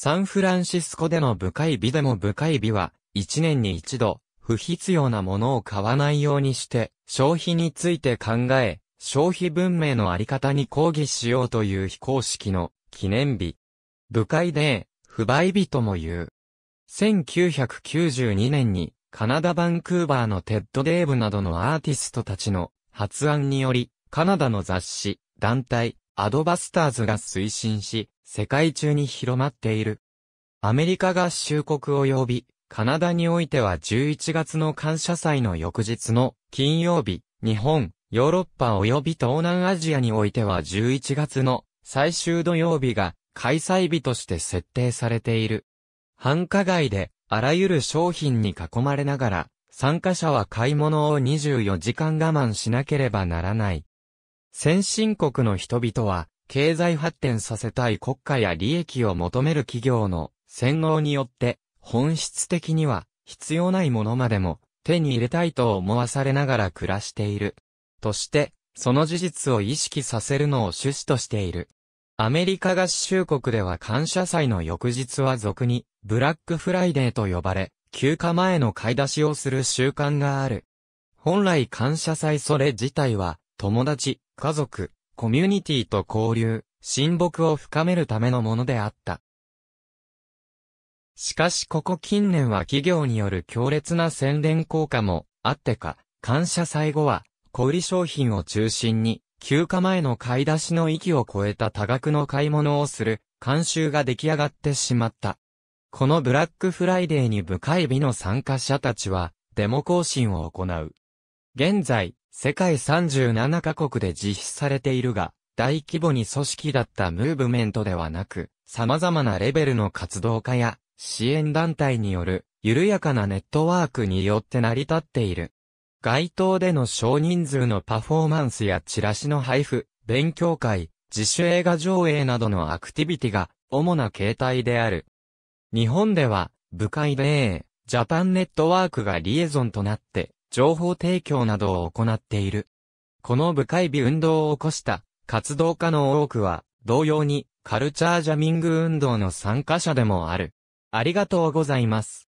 サンフランシスコでの部会日でも部会日は、一年に一度、不必要なものを買わないようにして、消費について考え、消費文明のあり方に抗議しようという非公式の記念日。部会で、不買日とも言う。1992年に、カナダ・バンクーバーのテッド・デーブなどのアーティストたちの発案により、カナダの雑誌、団体、アドバスターズが推進し、世界中に広まっている。アメリカ合衆国及び、カナダにおいては11月の感謝祭の翌日の金曜日、日本、ヨーロッパ及び東南アジアにおいては11月の最終土曜日が開催日として設定されている。繁華街であらゆる商品に囲まれながら、参加者は買い物を24時間我慢しなければならない。先進国の人々は、経済発展させたい国家や利益を求める企業の洗脳によって、本質的には必要ないものまでも手に入れたいと思わされながら暮らしている。として、その事実を意識させるのを趣旨としている。アメリカ合衆国では感謝祭の翌日は俗に、ブラックフライデーと呼ばれ、休暇前の買い出しをする習慣がある。本来感謝祭それ自体は、友達、家族、コミュニティと交流、親睦を深めるためのものであった。しかしここ近年は企業による強烈な宣伝効果もあってか、感謝祭後は、小売商品を中心に、休暇前の買い出しの域を超えた多額の買い物をする、慣習が出来上がってしまった。このブラックフライデーに部会日の参加者たちは、デモ行進を行う。現在、世界37カ国で実施されているが、大規模に組織だったムーブメントではなく、様々なレベルの活動家や支援団体による緩やかなネットワークによって成り立っている。街頭での少人数のパフォーマンスやチラシの配布、勉強会、自主映画上映などのアクティビティが主な形態である。日本では、部会で、ジャパンネットワークがリエゾンとなって情報提供などを行っている。この部会日運動を起こした活動家の多くは、同様にカルチャージャミング運動の参加者でもある。ありがとうございます。